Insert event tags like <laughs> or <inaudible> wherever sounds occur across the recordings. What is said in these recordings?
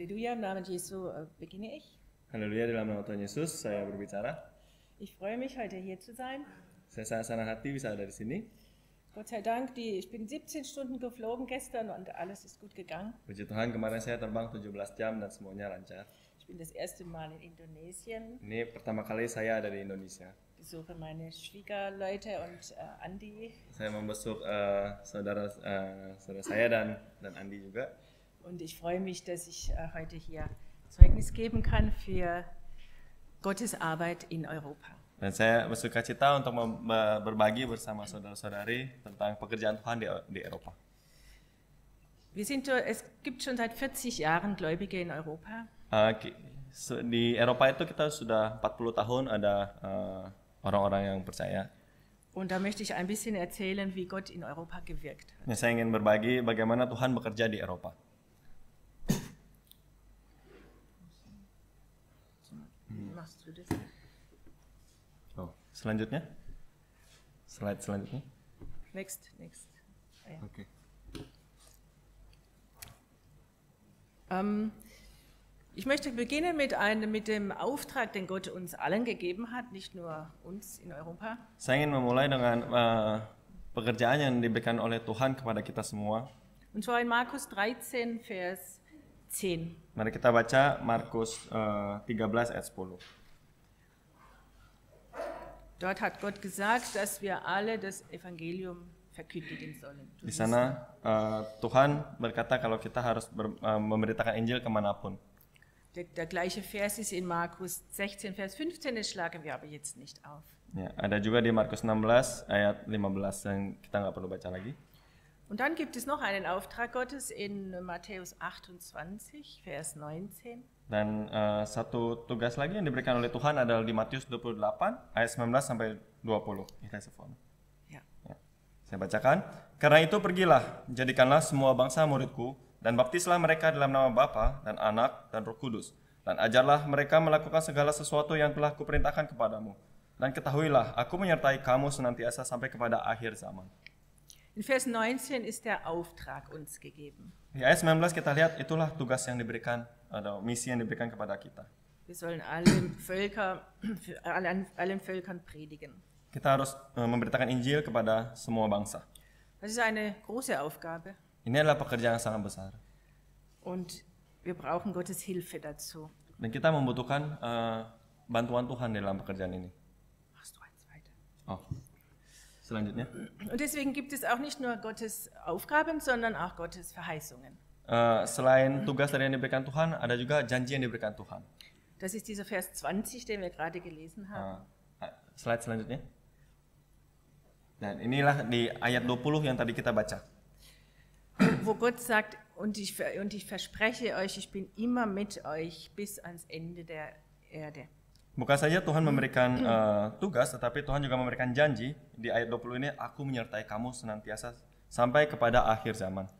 Halleluja, im Namen Jesu äh, beginne ich. dalam nama Tuhan Yesus, saya berbicara. Ich freue mich heute hier zu sein. Saya sangat senang hati bisa ada di sini. Gott sei Dank, die, ich bin 17 Stunden geflogen gestern und alles ist gut gegangen. Puji Tuhan, kemarin saya terbang 17 jam dan semuanya lancar. Ich bin das erste Mal in Indonesien. Ini pertama kali saya ada di Indonesia. Besuche meine Schwiegerleute und uh, Andi. Saya membesuk uh, äh, saudara uh, saudara saya dan dan Andi juga. Und ich freue mich, dass ich äh, heute hier Zeugnis geben kann für Gottes Arbeit in Europa. Dan saya bersuka cita untuk berbagi bersama saudara-saudari tentang pekerjaan Tuhan di, di Eropa. Wir sind, es gibt schon seit 40 Jahren Gläubige in Europa. Uh, di Eropa itu kita sudah 40 tahun ada eh, orang-orang uh, yang percaya. Und da möchte ich ein bisschen erzählen, wie Gott in Europa gewirkt hat. Nah, saya ingin berbagi bagaimana Tuhan bekerja di Eropa. machst du das? Oh. Selanjutnya? Slide ne? selanjutnya? Ne? Next, next. Ah, ja. Okay. Ähm, ich möchte beginnen mit, einem, mit dem Auftrag, den Gott uns allen gegeben hat, nicht nur uns in Europa. Saya ingin memulai dengan uh, pekerjaan yang diberikan oleh Tuhan kepada kita semua. Und zwar in Markus 13, Vers 10. Mari kita baca Markus uh, eh, 13 ayat 10. Dort hat Gott gesagt, dass wir alle das Evangelium verkündigen sollen. Di sana uh, Tuhan berkata kalau kita harus ber, uh, memberitakan Injil kemanapun. Der, der gleiche Vers ist in Markus 16, Vers 15, das schlagen wir aber jetzt nicht auf. Ya, ada juga di Markus 16 ayat 15 yang kita nggak perlu baca lagi. Und dann gibt es noch einen Auftrag Gottes in Matthäus 28, Vers 19. Dan uh, satu tugas lagi yang diberikan oleh Tuhan adalah di Matius 28 ayat 19 sampai 20. Ya. ya. Saya bacakan. Karena itu pergilah, jadikanlah semua bangsa muridku dan baptislah mereka dalam nama Bapa dan Anak dan Roh Kudus dan ajarlah mereka melakukan segala sesuatu yang telah kuperintahkan kepadamu. Dan ketahuilah, aku menyertai kamu senantiasa sampai kepada akhir zaman. In Vers 19 ist der Auftrag uns gegeben. Di ayat 19 kita lihat itulah tugas yang diberikan atau misi yang diberikan kepada kita. Wir sollen allen Völker, allen, <clears throat> allen Völkern predigen. Kita harus eh, memberitakan Injil kepada semua bangsa. Das ist eine große Aufgabe. Ini adalah pekerjaan yang sangat besar. Und wir brauchen Gottes Hilfe dazu. Dan kita membutuhkan uh, bantuan Tuhan dalam pekerjaan ini. Machst du eins weiter? Oh landet. Ne? Und deswegen gibt es auch nicht nur Gottes Aufgaben, sondern auch Gottes Verheißungen. Uh, selain tugas dari yang diberikan Tuhan, ada juga janji yang diberikan Tuhan. Das ist dieser Vers 20, den wir gerade gelesen haben. Uh, slide selanjutnya. Dan inilah di ayat 20 yang tadi kita baca. Wo Gott sagt, und ich, und ich verspreche euch, ich bin immer mit euch bis ans Ende der Erde. Bukan saja Tuhan hmm. memberikan uh, tugas, tetapi Tuhan juga memberikan janji di ayat 20 ini, aku menyertai kamu senantiasa sampai kepada akhir zaman.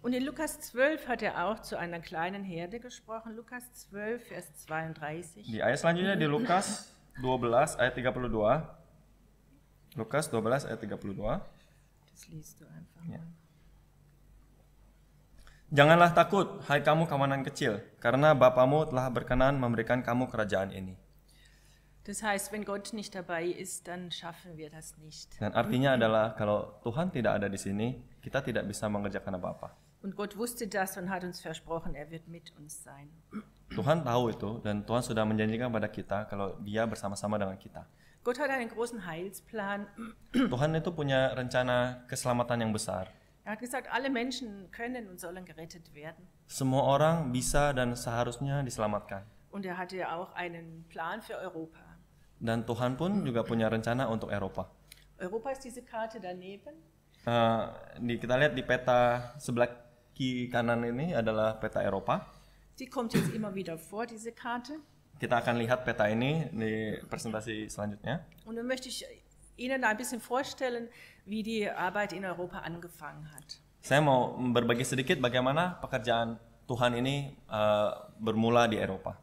Und in Lukas 12 hat er auch zu einer kleinen Herde gesprochen. Lukas 12, Vers 32. Di ayat selanjutnya di Lukas 12 ayat 32. Lukas 12 ayat 32. Das liest du einfach ya. mal. Ja. Janganlah takut, hai kamu kawanan kecil, karena Bapamu telah berkenan memberikan kamu kerajaan ini. Das heißt, wenn Gott nicht dabei ist, dann schaffen wir das nicht. Dan artinya adalah kalau Tuhan tidak ada di sini, kita tidak bisa mengerjakan apa-apa. Und Gott wusste das und hat uns versprochen, er wird mit uns sein. Tuhan tahu itu dan Tuhan sudah menjanjikan pada kita kalau Dia bersama-sama dengan kita. Gott hat einen großen Heilsplan. Tuhan itu punya rencana keselamatan yang besar. Er hat gesagt, alle Menschen können und sollen gerettet werden. Semua orang bisa dan seharusnya diselamatkan. Und er hatte auch einen Plan für Europa. Dan Tuhan pun juga punya rencana untuk Eropa. Europa ist diese Karte daneben. Uh, di, kita lihat di peta sebelah kiri kanan ini adalah peta Eropa. Die kommt jetzt immer wieder vor, diese Karte. Kita akan lihat peta ini di presentasi selanjutnya. Und dann möchte ich Ihnen ein bisschen vorstellen, wie die Arbeit in Europa angefangen hat. Saya mau berbagi sedikit bagaimana pekerjaan Tuhan ini uh, bermula di Eropa.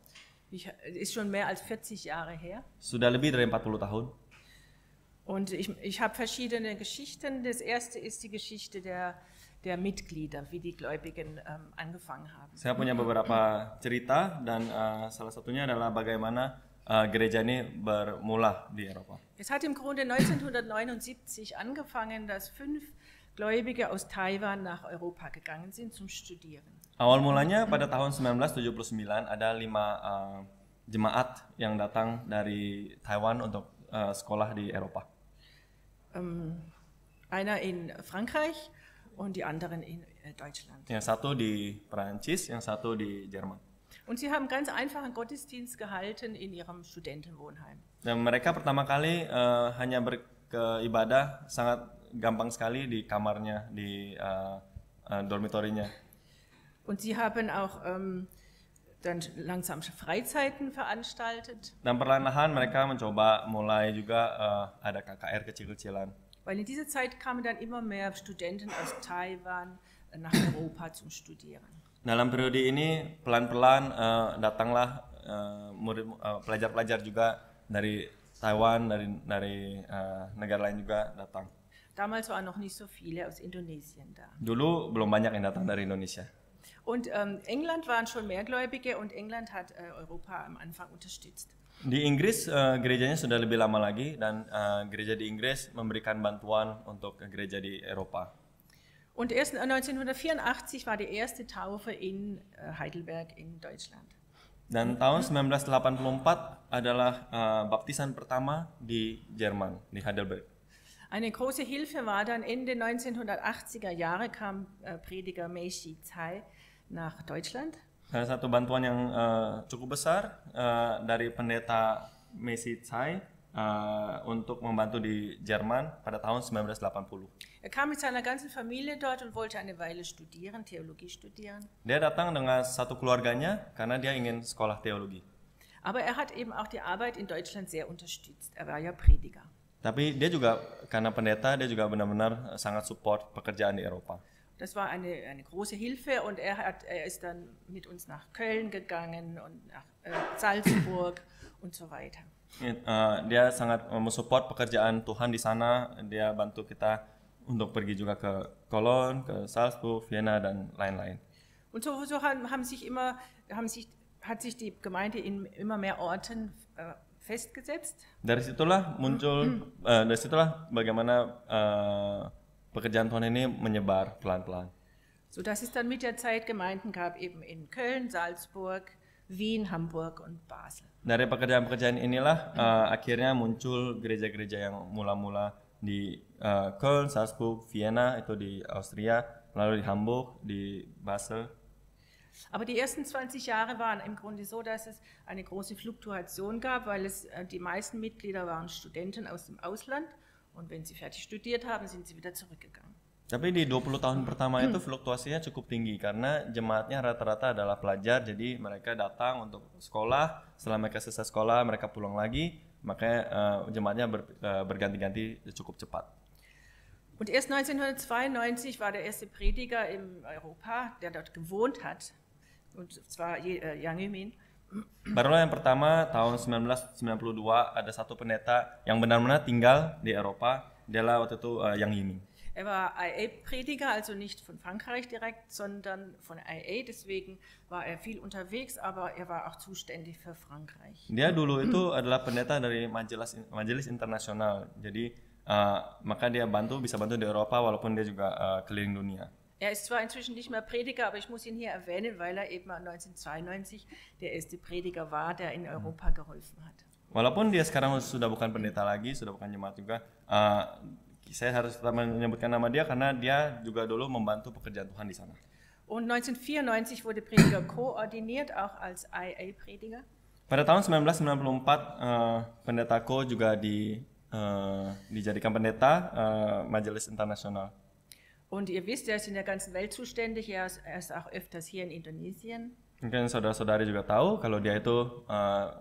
Ich, ist schon mehr als 40 Jahre her. Sudah lebih dari 40 tahun. Und ich, ich habe verschiedene Geschichten. Das erste ist die Geschichte der, der Mitglieder, wie die Gläubigen ähm, angefangen haben. Saya punya beberapa cerita dan uh, salah satunya adalah bagaimana uh, gereja ini bermula di Eropa. Es hat im Grunde 1979 angefangen, dass fünf Gläubige aus Taiwan nach Europa gegangen sind zum Studieren. Awal mulanya pada tahun 1979 ada lima uh, jemaat yang datang dari Taiwan untuk uh, sekolah di Eropa. Um, einer in Frankreich und die anderen in Deutschland. Yang satu di Perancis, yang satu di Jerman. Und sie haben ganz einfachen Gottesdienst gehalten in ihrem Studentenwohnheim. Dan mereka pertama kali uh, hanya beribadah sangat gampang sekali di kamarnya di uh, uh, dormitorinya. Und sie haben auch um, ähm, dann langsam Freizeiten veranstaltet. Dan perlahan-lahan mereka mencoba mulai juga uh, ada KKR kecil-kecilan. Weil in dieser Zeit kamen dann immer mehr Studenten aus Taiwan nach Europa zum Studieren. dalam periode ini pelan-pelan uh, datanglah pelajar-pelajar uh, eh, pelajar-pelajar juga dari Taiwan dari dari uh, negara lain juga datang. Damals waren noch nicht so viele aus Indonesien da. Dulu belum banyak yang datang dari Indonesia. Und um, England waren schon mehrgläubige und England hat uh, Europa am Anfang unterstützt. Di Inggris uh, gerejanya sudah lebih lama lagi dan uh, gereja di Inggris memberikan bantuan untuk gereja di Eropa. Und erst 1984 war die erste Taufe in äh, Heidelberg in Deutschland. Dan tahun 1984 adalah uh, baptisan pertama di Jerman, di Heidelberg. Eine große Hilfe war dann Ende 1980er Jahre kam uh, Prediger Meishi Tsai nach Deutschland. Salah satu bantuan yang uh, cukup besar uh, dari pendeta Meishi Tsai äh, untuk membantu di Jerman pada tahun 1980. Er kam mit seiner ganzen Familie dort und wollte eine Weile studieren, Theologie studieren. Dia datang dengan satu keluarganya karena dia ingin sekolah teologi. Aber er hat eben auch die Arbeit in Deutschland sehr unterstützt. Er war ja Prediger. Tapi dia juga karena pendeta dia juga benar-benar eh, sangat support pekerjaan di Eropa. Das war eine, eine große Hilfe und er, hat, er ist dann mit uns nach Köln gegangen und nach äh, Salzburg und so weiter uh, dia sangat uh, mensupport pekerjaan Tuhan di sana. Dia bantu kita untuk pergi juga ke Cologne, ke Salzburg, Vienna dan lain-lain. Und so, so haben, haben sich immer, haben sich, hat sich die Gemeinde in immer mehr Orten äh, festgesetzt. Dari situlah muncul, äh, <clears throat> dari situlah bagaimana äh, pekerjaan Tuhan ini menyebar pelan-pelan. So dass es dann mit der Zeit Gemeinden gab, eben in Köln, Salzburg, Wien, Hamburg und Basel. Dari pekerjaan-pekerjaan inilah uh, akhirnya muncul gereja-gereja yang mula-mula di uh, Köln, Salzburg, Vienna itu di Austria, lalu di Hamburg, di Basel. Aber die ersten 20 Jahre waren im Grunde so, dass es eine große Fluktuation gab, weil es äh, die meisten Mitglieder waren Studenten aus dem Ausland und wenn sie fertig studiert haben, sind sie wieder zurückgegangen. Tapi di 20 tahun pertama itu fluktuasinya cukup tinggi karena jemaatnya rata-rata adalah pelajar, jadi mereka datang untuk sekolah, setelah mereka selesai sekolah mereka pulang lagi, makanya uh, jemaatnya ber, uh, berganti-ganti cukup cepat. Und erst 1992 war der erste Prediger in Europa, der dort gewohnt hat, und zwar äh, Yang Yimin. Barulah yang pertama tahun 1992 ada satu pendeta yang benar-benar tinggal di Eropa, dia lah waktu itu uh, Yang Yimin. Er war IA-Prediger, also nicht von Frankreich direkt, sondern von IA. Deswegen war er viel unterwegs, aber er war auch zuständig für Frankreich. Dia dulu itu mhm. adalah pendeta dari majelis majelis internasional. Jadi uh, maka dia bantu bisa bantu di Eropa walaupun dia juga uh, keliling dunia. Er ist zwar inzwischen nicht mehr Prediger, aber ich muss ihn hier erwähnen, weil er eben 1992 der erste Prediger war, der in mhm. Europa geholfen hat. Walaupun dia sekarang sudah bukan pendeta lagi, sudah bukan jemaat juga, uh, Saya harus tetap menyebutkan nama dia karena dia juga dulu membantu pekerjaan Tuhan di sana. Und 1994 wurde Prediger koordiniert, auch als IA-Prediger. Pada tahun 1994, uh, eh, pendeta Ko juga di, uh, dijadikan pendeta uh, Majelis Internasional. Und ihr wisst, er ist in der ganzen Welt zuständig, er ist, er ist auch öfters hier in Indonesien. Mungkin saudara-saudari juga tahu kalau dia itu uh,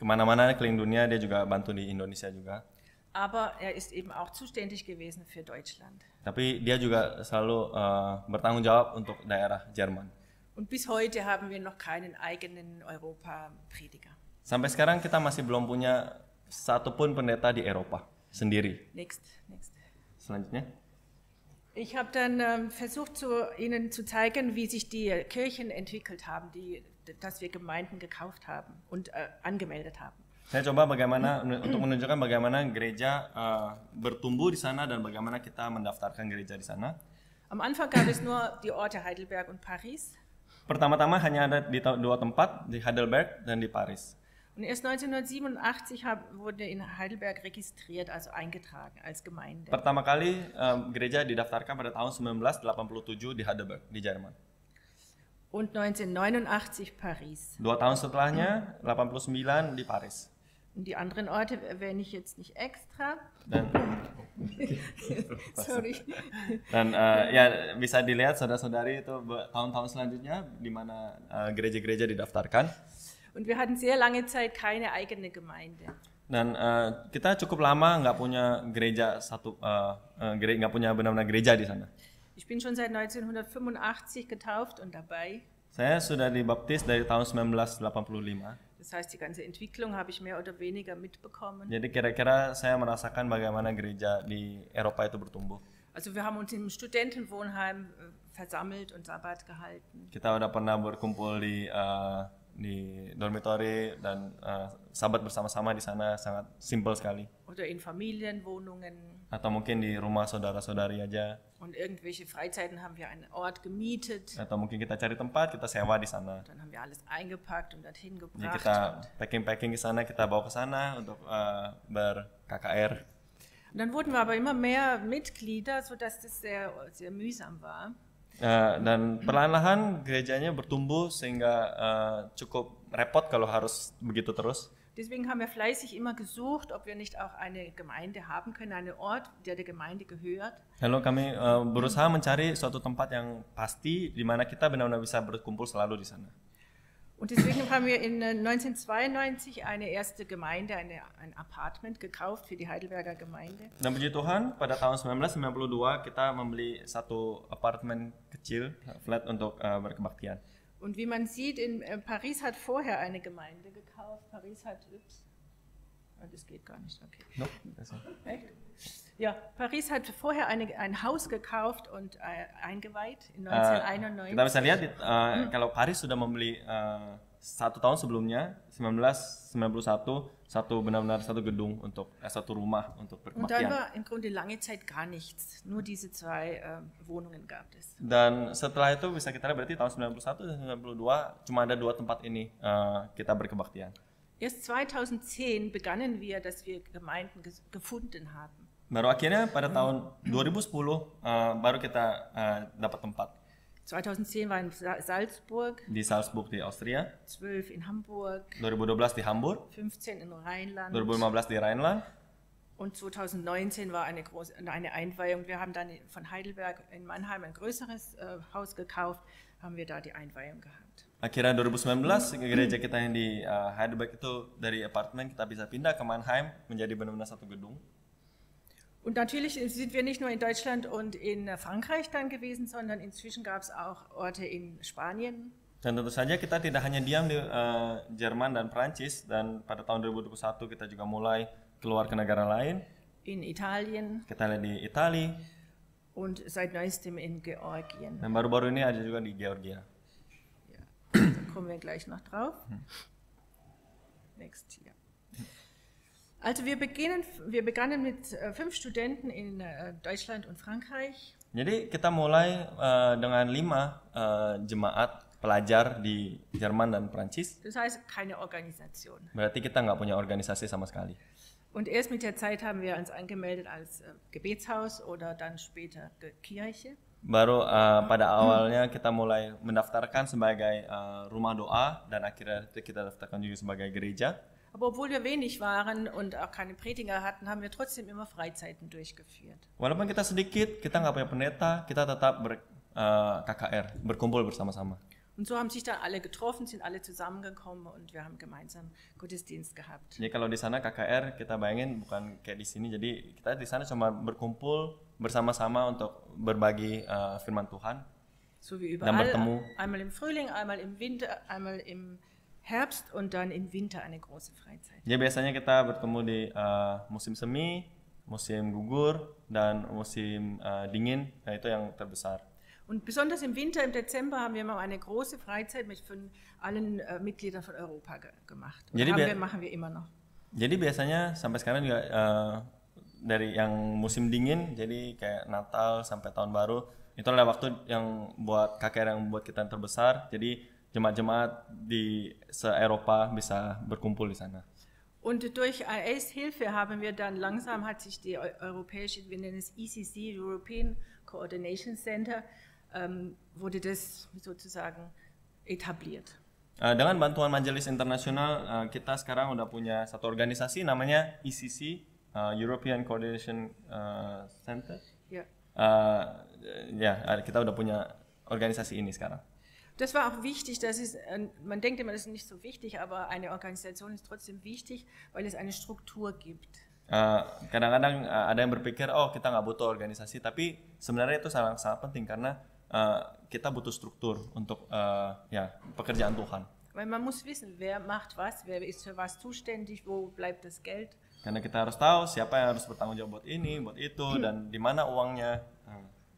kemana-mana keliling dunia, dia juga bantu di Indonesia juga. aber er ist eben auch zuständig gewesen für Deutschland. Tapi dia juga selalu uh, bertanggung jawab untuk daerah Jerman. Und bis heute haben wir noch keinen eigenen Europa-Prediger. Sampai sekarang kita masih belum punya satupun pendeta di Eropa sendiri. Next, next. Selanjutnya. Ich habe dann um, ähm, versucht, zu, Ihnen zu zeigen, wie sich die Kirchen entwickelt haben, die, dass wir Gemeinden gekauft haben und uh, angemeldet haben. Saya coba bagaimana untuk menunjukkan bagaimana gereja uh, bertumbuh di sana dan bagaimana kita mendaftarkan gereja di sana. Am Anfang gab es nur die Orte Heidelberg und Paris. Pertama-tama hanya ada di dua tempat, di Heidelberg dan di Paris. Und erst 1987 wurde in Heidelberg registriert, also eingetragen als Gemeinde. Pertama kali um, gereja didaftarkan pada tahun 1987 di Heidelberg di Jerman. Und 1989 Paris. Dua tahun setelahnya, 89 di Paris. Und die anderen Orte erwähne ich jetzt nicht extra. Dann, <laughs> Sorry. Dan uh, äh, ya bisa dilihat saudara-saudari itu tahun-tahun selanjutnya di mana uh, äh, äh, gereja-gereja didaftarkan. Und wir hatten sehr lange Zeit keine eigene Gemeinde. Dan uh, kita cukup lama nggak punya gereja satu uh, uh, punya benar-benar gereja di sana. Ich bin schon seit 1985 getauft und dabei. Saya sudah dibaptis dari tahun 1985. Das heißt, die ganze Entwicklung habe ich mehr oder weniger mitbekommen. Jadi kira-kira saya merasakan bagaimana gereja di Eropa itu bertumbuh. Also wir haben uns im Studentenwohnheim äh, versammelt und Sabbat gehalten. Kita sudah pernah berkumpul di uh, di dormitory dan uh, äh, sahabat bersama-sama di sana sangat simpel sekali. Oder in Familienwohnungen. Atau mungkin di rumah saudara-saudari aja. Und irgendwelche Freizeiten haben wir einen Ort gemietet. Atau mungkin kita cari tempat, kita sewa di sana. Dann haben wir alles eingepackt und dorthin gebracht. Jadi kita packing-packing ke sana, kita bawa ke sana untuk uh, ber KKR. Und dann wurden wir aber immer mehr Mitglieder, sodass das sehr, sehr mühsam war. Uh, dan perlahan-lahan gerejanya bertumbuh sehingga uh, cukup repot kalau harus begitu terus. Deswegen haben wir fleißig immer gesucht, ob wir nicht auch eine Gemeinde haben können, einen Ort, der der Gemeinde gehört. Hello, kami uh, berusaha mencari suatu tempat yang pasti di mana kita benar-benar bisa berkumpul selalu di sana. Und deswegen haben wir in 1992 eh, eine erste Gemeinde, eine, ein Apartment gekauft für die Heidelberger Gemeinde. Dan puji Tuhan, pada tahun 1992 kita membeli satu apartemen kecil, flat untuk uh, berkebaktian. Und wie man sieht, in äh, Paris hat vorher eine Gemeinde gekauft. Paris hat, ups, das geht gar nicht, okay. No, besser. Echt? Ja, Paris hat vorher eine, ein Haus gekauft und äh, eingeweiht in 1991. Uh, äh, kita bisa lihat uh, hmm. kalau Paris sudah membeli uh, satu tahun sebelumnya 1991 satu benar-benar satu gedung untuk eh, satu rumah untuk berpakaian. Und dann war im Grunde lange Zeit gar nichts, nur diese zwei Wohnungen gab es. Dan setelah itu bisa kita lihat berarti tahun 91 dan 92 cuma ada dua tempat ini uh, kita berkebaktian. Erst 2010 begannen wir, dass wir Gemeinden gefunden haben. baru akhirnya pada tahun 2010 uh, eh, baru kita uh, dapat tempat. 2010 war in Salzburg. Di Salzburg di Austria. 12 in Hamburg. 2012 di Hamburg. 15 in Rheinland. 2015 di Rheinland. Und 2019 war eine große eine Einweihung. Wir haben dann von Heidelberg in Mannheim ein größeres uh, Haus gekauft, haben wir da die Einweihung gehabt. Akhirnya 2019 gereja kita yang di uh, Heidelberg itu dari apartemen kita bisa pindah ke Mannheim menjadi benar-benar satu gedung. Und natürlich sind wir nicht nur in Deutschland und in Frankreich dann gewesen, sondern inzwischen gab es auch Orte in Spanien. Dan tentu saja kita tidak hanya diam di uh, Jerman dan Prancis dan pada tahun 2021 kita juga mulai keluar ke negara lain. In Italien. Kita lihat di Itali. Und seit neuestem in Georgien. Dan baru-baru ini ada juga di Georgia. Ja, da kommen wir gleich noch drauf. Mhm. Next. Also wir, beginnen, wir begannen mit äh, fünf Studenten in äh, Deutschland und Frankreich. Jadi kita mulai uh, dengan lima uh, jemaat pelajar di Jerman dan Prancis. Das heißt keine Organisation. Berarti kita nggak punya organisasi sama sekali. Und erst mit der Zeit haben wir uns angemeldet als uh, Gebetshaus oder dann später Kirche. Baru uh, pada awalnya kita mulai mendaftarkan sebagai uh, rumah doa dan akhirnya kita daftarkan juga sebagai gereja. Aber obwohl wir wenig waren und auch keine Prediger hatten, haben wir trotzdem immer Freizeiten durchgeführt. Walaupun kita sedikit, kita nggak punya pendeta, kita tetap ber, uh, eh, KKR, berkumpul bersama-sama. Und so haben sich dann alle getroffen, sind alle zusammengekommen und wir haben gemeinsam Gottesdienst gehabt. Jadi kalau di sana KKR kita bayangin bukan kayak di sini. Jadi kita di sana cuma berkumpul bersama-sama untuk berbagi uh, firman Tuhan. So wie überall, einmal im Frühling, einmal im Winter, einmal im Herbst und dann im Winter eine große Freizeit. Ja, ya, biasanya kita bertemu di uh, musim semi, musim gugur dan musim uh, dingin, nah itu yang terbesar. Und besonders im Winter, im Dezember, haben wir mal eine große Freizeit mit von allen uh, Mitgliedern von Europa ge gemacht. Und jadi haben wir, machen wir immer noch. Jadi biasanya sampai sekarang juga uh, dari yang musim dingin, jadi kayak Natal sampai tahun baru, itu adalah waktu yang buat KKR yang buat kita terbesar. Jadi jemaat-jemaat di se-Eropa bisa berkumpul di sana. Und durch AAs Hilfe haben wir dann langsam hat sich die europäische, wir nennen es ECC, European Coordination Center, um, wurde das sozusagen etabliert. Uh, dengan bantuan Majelis Internasional uh, kita sekarang udah punya satu organisasi namanya ECC uh, äh, European Coordination uh, Center. Ya. Yeah. Uh, ya yeah, kita udah punya organisasi ini sekarang. Das war auch wichtig, dass es, man denkt immer, das ist nicht so wichtig, aber eine Organisation ist trotzdem wichtig, weil es eine Struktur gibt. Eh, kadang-kadang uh, ada yang berpikir, oh kita nggak butuh organisasi, tapi sebenarnya itu sangat sangat penting karena uh, kita butuh struktur untuk uh, ya pekerjaan Tuhan. Weil man muss wissen, wer macht was, wer ist für was zuständig, wo bleibt das Geld. Karena kita harus tahu siapa yang harus bertanggung jawab buat ini, buat itu, <clears throat> dan di mana uangnya,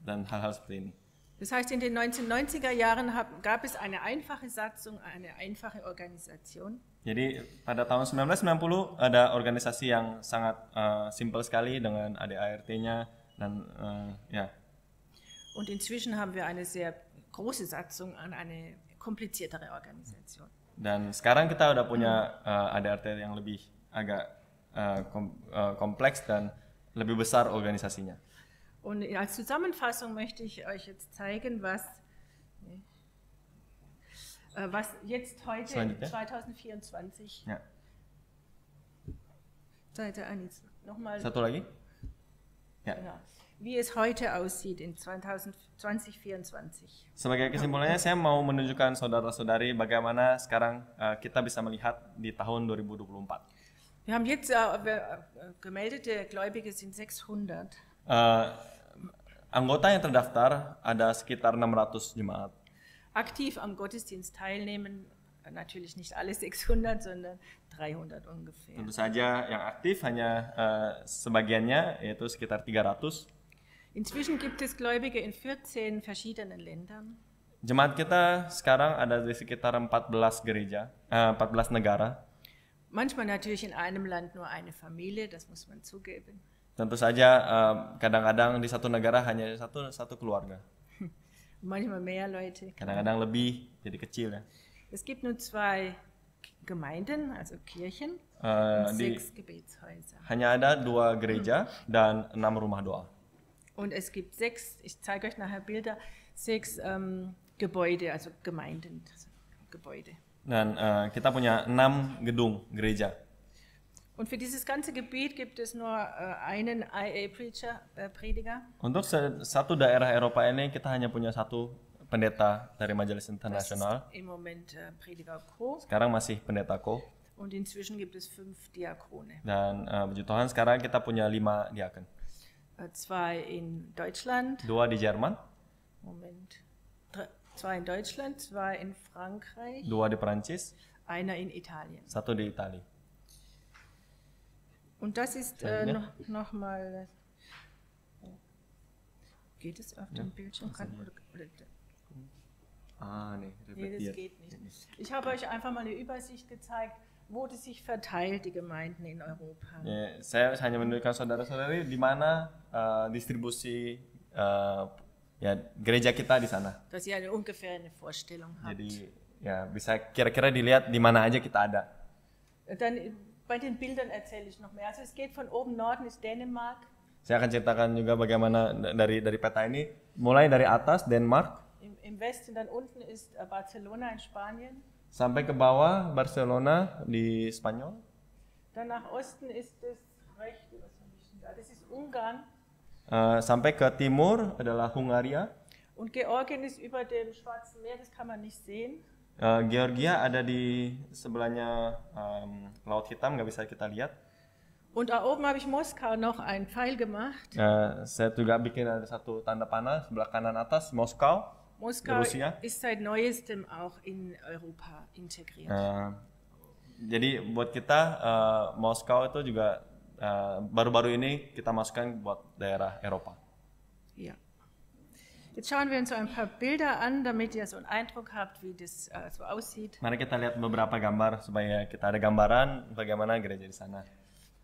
dan hal-hal seperti ini. Das heißt, in den 1990er Jahren gab es eine einfache Satzung, eine einfache Organisation. Jadi pada tahun 1990 ada organisasi yang sangat uh, simpel sekali dengan ADART-nya dan uh, ya. Und inzwischen haben wir eine sehr große Satzung an eine kompliziertere Organisation. Dan sekarang kita udah punya uh, eh, ADART yang lebih agak uh, kompleks dan lebih besar organisasinya. Und als Zusammenfassung möchte ich euch jetzt zeigen, was, äh, was jetzt heute 2024. Ja. Seite 1. Nochmal. Ja. Genau. Wie es heute aussieht in 2024. Sebagai kesimpulannya, saya mau menunjukkan saudara-saudari bagaimana sekarang uh, kita bisa melihat di tahun 2024. Wir haben jetzt uh, gemeldete Gläubige sind 600. Eh, anggota yang terdaftar ada sekitar 600 jemaat. Aktiv am Gottesdienst teilnehmen natürlich nicht alle 600, sondern 300 ungefähr. Tentu saja yang aktif hanya uh, sebagiannya yaitu sekitar 300. Inzwischen gibt es Gläubige in 14 verschiedenen Ländern. Jemaat kita sekarang ada di sekitar 14 gereja, uh, eh, 14 negara. Manchmal natürlich in einem Land nur eine Familie, das muss man zugeben. tentu saja eh, kadang-kadang uh, di satu negara hanya satu satu keluarga. <laughs> Manchmal mehr Leute. Kadang-kadang lebih jadi kecil ya. Es gibt nur zwei Gemeinden, also Kirchen, uh, und di, sechs Gebetshäuser. Hanya ada dua gereja hmm. dan enam rumah doa. Und es gibt sechs, ich zeige euch nachher Bilder, sechs um, Gebäude, also Gemeinden, also Gebäude. Dan uh, kita punya enam gedung gereja. Und für dieses ganze Gebiet gibt es nur uh, einen IA preacher uh, prediger. Untuk satu daerah Eropa ini kita hanya punya satu pendeta dari Majelis Internasional. Im Moment uh, Prediger Co. Sekarang masih pendeta Co. Und inzwischen gibt es fünf Diakone. Dan uh, puji Tuhan sekarang kita punya lima diaken. Uh, zwei in Deutschland. Dua di Jerman. Moment. Tre, zwei in Deutschland, zwei in Frankreich. Dua di Perancis. Einer in Italien. Satu di Italia. Und das ist äh, noch, noch mal. Äh, geht es auf dem Bildschirm? Kann, oder, oder, Ah, nee, nee, das geht nicht. Ich habe euch einfach mal eine Übersicht gezeigt, wo das sich verteilt, die Gemeinden in Europa. Yeah, saya hanya menunjukkan saudara-saudari di mana uh, distribusi uh, ya gereja kita di sana. Dass ihr eine ungefähr eine Vorstellung habt. Jadi ya bisa kira-kira dilihat di mana aja kita ada. Dann bei den Bildern erzähle ich noch mehr. Also es geht von oben Norden ist Dänemark. Saya akan ceritakan juga bagaimana dari dari peta ini mulai dari atas Denmark. Im, im Westen dann unten ist äh, Barcelona in Spanien. Sampai ke bawah Barcelona di Spanyol. Dann nach Osten ist es recht, das ist Ungarn. Uh, sampai ke timur adalah Hungaria. Und Georgien ist über dem Schwarzen Meer, das kann man nicht sehen. Eh, Georgia ada di sebelahnya um, Laut Hitam, nggak bisa kita lihat. Und da oben habe ich Moskau noch ein Pfeil gemacht. Uh, saya juga bikin ada satu tanda panah sebelah kanan atas Moskau. Moskau Rusia. ist seit neuestem auch in Europa integriert. Uh, jadi buat kita uh, Moskau itu juga baru-baru uh, ini kita masukkan buat daerah Eropa. Iya. Yeah. Jetzt schauen wir uns so ein paar Bilder an, damit ihr so einen Eindruck habt, wie das uh, so aussieht. Mari kita lihat beberapa gambar supaya kita ada gambaran bagaimana gereja di sana.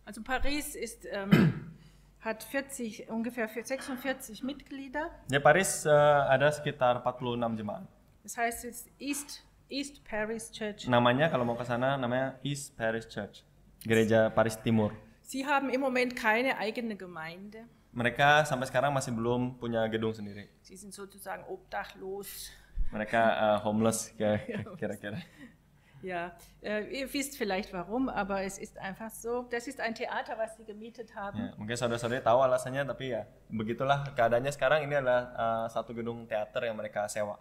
Also Paris ist ähm, hat 40 ungefähr 46 Mitglieder. Ja, Paris uh, ada sekitar 46 jemaat. Das heißt jetzt East East Paris Church. Namanya kalau mau ke sana namanya East Paris Church. Gereja Paris Timur. Sie haben im Moment keine eigene Gemeinde. mereka sampai sekarang masih belum punya gedung sendiri. Sie sind sozusagen obdachlos. Mereka uh, homeless <laughs> kira-kira. Ja, uh, ihr wisst vielleicht warum, aber es ist einfach so. Das ist ein Theater, was sie gemietet haben. Ya, mungkin saudara saudara tahu alasannya, tapi ya begitulah keadaannya sekarang. Ini adalah uh, satu gedung teater yang mereka sewa.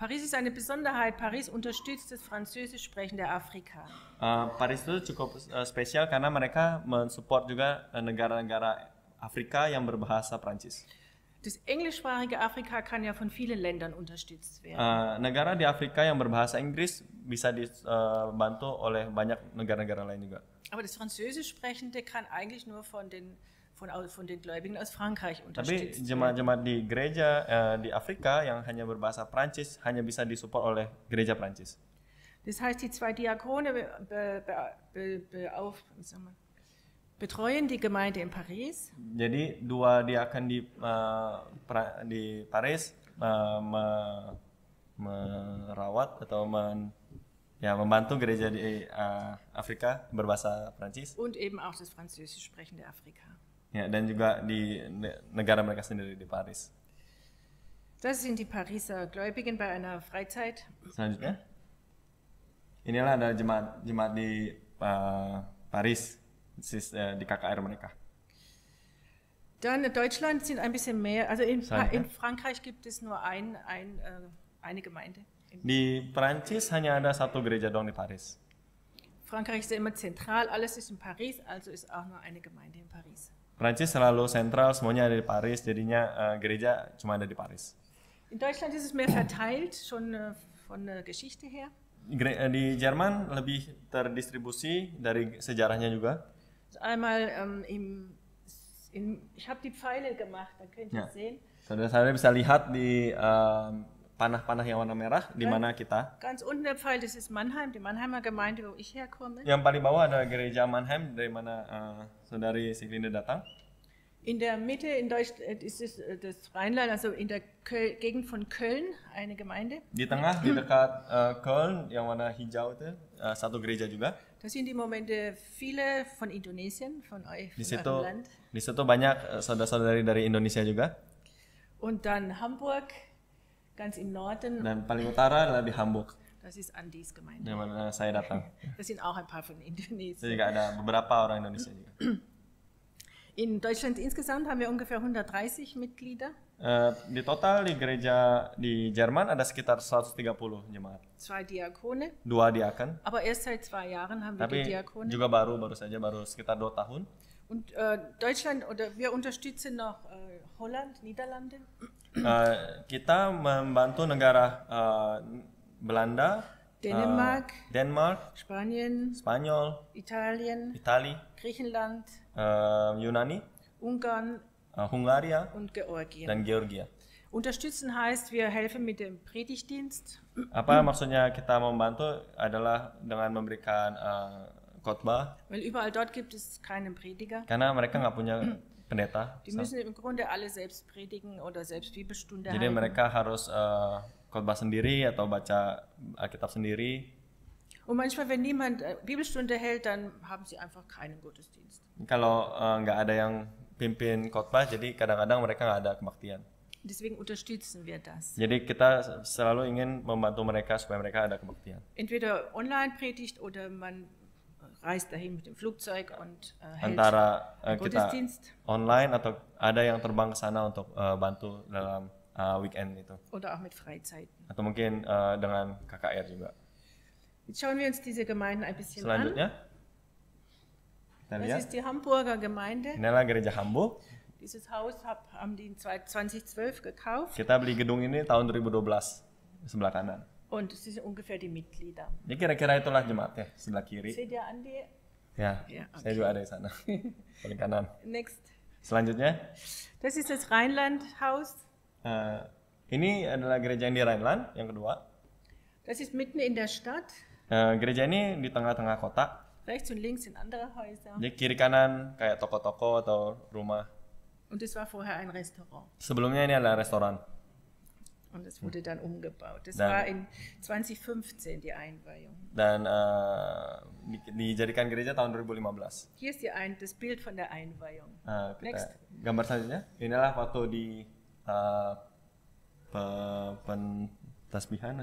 Paris ist eine Besonderheit. Paris unterstützt das französisch sprechende Afrika. Uh, Paris itu cukup uh, spesial karena mereka mensupport juga negara-negara Afrika yang berbahasa Prancis. Das englischsprachige Afrika kann ja von vielen Ländern unterstützt werden. Uh, negara di Afrika yang berbahasa Inggris bisa dibantu uh, oleh banyak negara-negara lain juga. Aber das französisch sprechende kann eigentlich nur von den von, von den Gläubigen aus Frankreich unterstützt Tapi jemaat-jemaat di gereja uh, di Afrika yang hanya berbahasa Prancis hanya bisa disupport oleh gereja Prancis. Das heißt, die zwei Diakone be, be, be, be auf, wie sagen wir, betreuen die Gemeinde in Paris. Jadi dua akan di uh, pra, di Paris uh, me, merawat atau men, ya membantu gereja di uh, Afrika berbahasa Prancis. Und eben auch das französisch sprechende Afrika. Ya, dan juga di negara mereka sendiri di Paris. Das sind die Pariser Gläubigen bei einer Freizeit. Selanjutnya. Inilah ada jemaat jemaat di uh, Paris. Eh, di die KKR mereka. Dann in Deutschland sind ein bisschen mehr, also in, in Frankreich gibt es nur ein, ein, äh, eine Gemeinde. Di Perancis hanya ada satu gereja doang di Paris. Frankreich ist immer zentral, alles ist in Paris, also ist auch nur eine Gemeinde in Paris. Perancis selalu sentral, semuanya ada di Paris, jadinya uh, gereja cuma ada di Paris. In Deutschland ist es mehr verteilt, schon uh, von der Geschichte her. Eh, di Jerman lebih terdistribusi dari sejarahnya juga. einmal ähm, im, in, ich habe die Pfeile gemacht, dann könnt ihr ja. sehen. Saudara-saudara bisa lihat di um, ähm, panah-panah yang warna merah di mana kita. Ganz unten der Pfeil, das ist Mannheim, die Mannheimer Gemeinde, wo ich herkomme. Yang paling bawah ada gereja Mannheim dari mana uh, saudari Siglinde datang. In der Mitte in Deutschland äh, ist es äh, das Rheinland, also in der Köl Gegend von Köln eine Gemeinde. Di tengah di dekat uh, Köln yang warna hijau itu uh, satu gereja juga. Das sind im Moment äh, viele von Indonesien, von euch, von di situ, Land. Di situ banyak äh, saudara-saudari dari Indonesia juga. Und dann Hamburg, ganz im Norden. Dan paling utara adalah di Hamburg. Das ist Andis Gemeinde. Di mana saya datang. <laughs> das sind auch ein paar von Indonesien. Jadi ada beberapa orang Indonesia juga. In Deutschland insgesamt haben wir ungefähr 130 Mitglieder. Eh, di total di gereja di Jerman ada sekitar 130 jemaat. Dua Diakone. Dua diaken. erst seit zwei Jahren haben wir Tapi die Diakone. juga baru baru saja baru sekitar dua tahun. Und uh, Deutschland oder wir unterstützen noch uh, Holland, Niederlande. Uh, kita membantu negara uh, Belanda, Denmark, uh, Denmark, Spanien, Spanyol, Italien, Italia, Griechenland, uh, Yunani, Ungarn, Äh, Hungarien und Georgien. Dann Georgien. Unterstützen heißt, wir helfen mit dem Predigtdienst. Apa maksudnya kita membantu adalah dengan memberikan uh, khotbah. Weil überall dort gibt es keinen Prediger. Karena mereka nggak punya pendeta. Die müssen im Grunde alle selbst predigen oder selbst Bibelstunde Jadi halten. mereka harus uh, khotbah sendiri atau baca Alkitab sendiri. Und manchmal, wenn niemand äh, Bibelstunde hält, dann haben sie einfach keinen Gottesdienst. Kalau eh, nggak uh, ada yang pimpin khotbah jadi kadang-kadang mereka nggak ada kebaktian. Deswegen unterstützen wir das. Jadi kita selalu ingin membantu mereka supaya mereka ada kebaktian. Entweder online predigt oder man reist dahin mit dem Flugzeug und uh, hält antara uh, kita online atau ada yang terbang ke sana untuk uh, bantu dalam uh, weekend itu. Oder auch mit Freizeiten. Atau mungkin uh, dengan KKR juga. Jetzt schauen wir uns diese Gemeinden ein bisschen Selanjutnya, an. Dann das ist die Hamburger Gemeinde. Inilah gereja Hamburg. Dieses Haus haben die 2012 gekauft. Kita beli gedung ini tahun 2012 sebelah kanan. Und es sind ungefähr die Mitglieder. Ya kira-kira itulah jemaat ya sebelah kiri. Sedia Andi. Ya, ya okay. saya juga ada di sana. <laughs> Paling kanan. Next. Selanjutnya. Das ist das Rheinland-Haus. Uh, ini adalah gereja yang di Rheinland, yang kedua. Das ist mitten in der Stadt. Uh, gereja ini di tengah-tengah kota rechts und links sind andere Häuser. Jadi kiri kanan kayak toko-toko atau rumah. Und es war vorher ein Restaurant. Sebelumnya ini adalah restoran. Und es wurde dann umgebaut. Das dan, war in 2015 die Einweihung. Dan uh, dijadikan gereja tahun 2015. Hier ist die ein, das Bild von der Einweihung. Uh, ah, kita, Next. Gambar selanjutnya. Inilah foto di uh, pe, pen, tasbihan.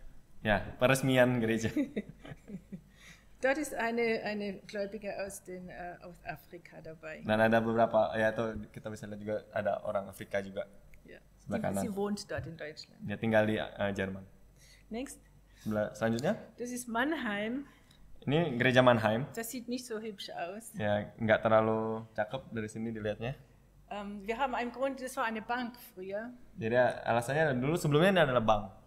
<laughs> ya, peresmian gereja. <laughs> Dort ist eine, eine Gläubige aus, den, äh, aus Afrika dabei. Dan ada beberapa, ya tuh kita bisa lihat juga ada orang Afrika juga. Ya. yeah. Sie wohnt dort in Deutschland. Dia tinggal di uh, Jerman. Next. Sebelah, selanjutnya. Das ist Mannheim. Ini gereja Mannheim. Das sieht nicht so hübsch aus. Ya, nggak terlalu cakep dari sini dilihatnya. Um, wir haben einen Grund, das war eine Bank früher. Jadi alasannya dulu sebelumnya ini adalah bank.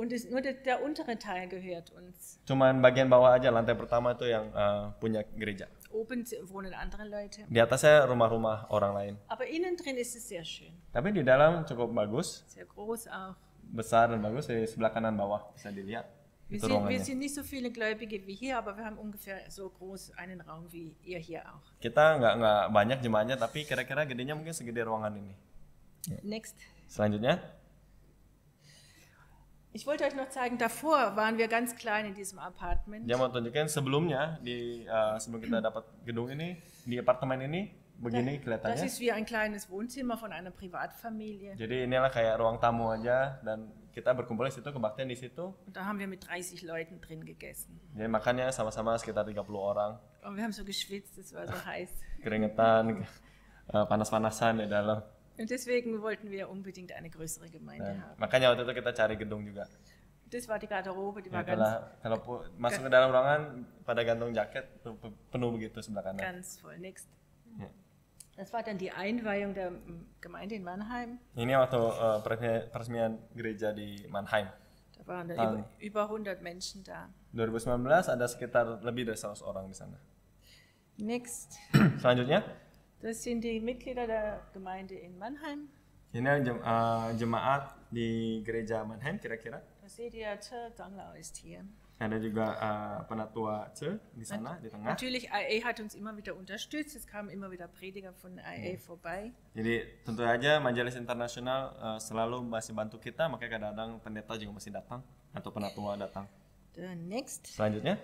Und ist, nur der, der, untere Teil gehört uns. Cuman bagian bawah aja, lantai pertama itu yang uh, punya gereja. Oben wohnen andere Leute. Di atasnya rumah-rumah orang lain. Aber innen drin ist es sehr schön. Tapi di dalam cukup bagus. Sehr groß auch. Besar dan bagus di sebelah kanan bawah bisa dilihat. Wir sind, wir sind nicht so viele Gläubige wie hier, aber wir haben ungefähr so groß einen Raum wie ihr hier auch. Kita nggak nggak banyak jemaahnya, tapi kira-kira gedenya mungkin segede ruangan ini. Next. Selanjutnya. Ich wollte euch noch zeigen, davor waren wir ganz klein in diesem Apartment. Ja, mau tunjukin sebelumnya di uh, sebelum kita dapat gedung ini di apartemen ini begini kelihatannya. Das ist wie ein kleines Wohnzimmer von einer Privatfamilie. Jadi inilah kayak ruang tamu aja dan kita berkumpul di situ kebaktian di situ. Und da haben wir mit 30 Leuten drin gegessen. Jadi makannya sama-sama sekitar 30 orang. Und oh, wir haben so geschwitzt, es war so <laughs> heiß. Keringetan, <laughs> eh, panas-panasan di dalam. Und deswegen wollten wir unbedingt eine größere Gemeinde ja. Nah, haben. Makanya waktu itu kita cari gedung juga. Das war die Garderobe, die war ya, ganz... Kalau masuk ke dalam ruangan, pada gantung jaket, penuh begitu sebelah kanan. Ganz voll, next. Ja. Ya. Das war dann die Einweihung der Gemeinde in Mannheim. Ini waktu uh, peresmian gereja di Mannheim. Da waren da Tahun über, über 100 Menschen da. 2019 ada sekitar lebih dari 100 orang di sana. Next. Selanjutnya. Das sind die Mitglieder der Gemeinde in Mannheim. Ini eh, jemaat, di gereja Mannheim kira-kira. Ada juga uh, penatua Ce di sana di tengah. Natürlich IE hat uns immer wieder unterstützt. Es kamen immer wieder Prediger von IE hmm. vorbei. Jadi tentu saja majelis internasional uh, selalu masih bantu kita, makanya kadang-kadang pendeta juga masih datang atau penatua datang. The next. Selanjutnya.